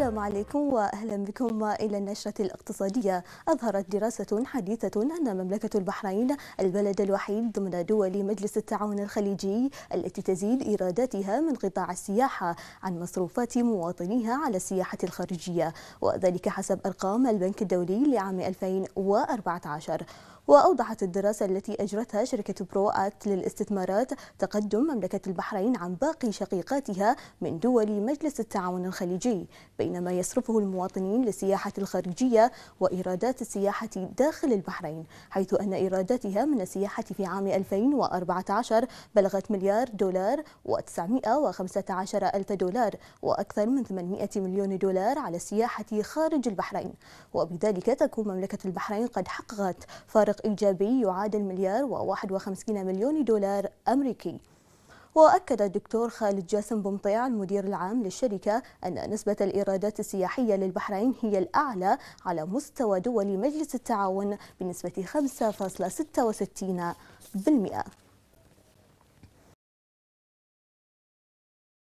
السلام عليكم واهلا بكم الى النشره الاقتصاديه اظهرت دراسه حديثه ان مملكه البحرين البلد الوحيد ضمن دول مجلس التعاون الخليجي التي تزيد ايراداتها من قطاع السياحه عن مصروفات مواطنيها على السياحه الخارجيه وذلك حسب ارقام البنك الدولي لعام 2014 وأوضحت الدراسة التي أجرتها شركة برو أكت للاستثمارات تقدم مملكة البحرين عن باقي شقيقاتها من دول مجلس التعاون الخليجي بين بين ما يصرفه المواطنين للسياحة الخارجية وإيرادات السياحة داخل البحرين حيث أن إيراداتها من السياحة في عام 2014 بلغت مليار دولار و915 ألف دولار وأكثر من 800 مليون دولار على السياحة خارج البحرين وبذلك تكون مملكة البحرين قد حققت فارق إيجابي يعادل مليار و51 مليون دولار أمريكي وأكد الدكتور خالد جاسم بمطيع المدير العام للشركة أن نسبة الإيرادات السياحية للبحرين هي الأعلى على مستوى دول مجلس التعاون بنسبة 5.66%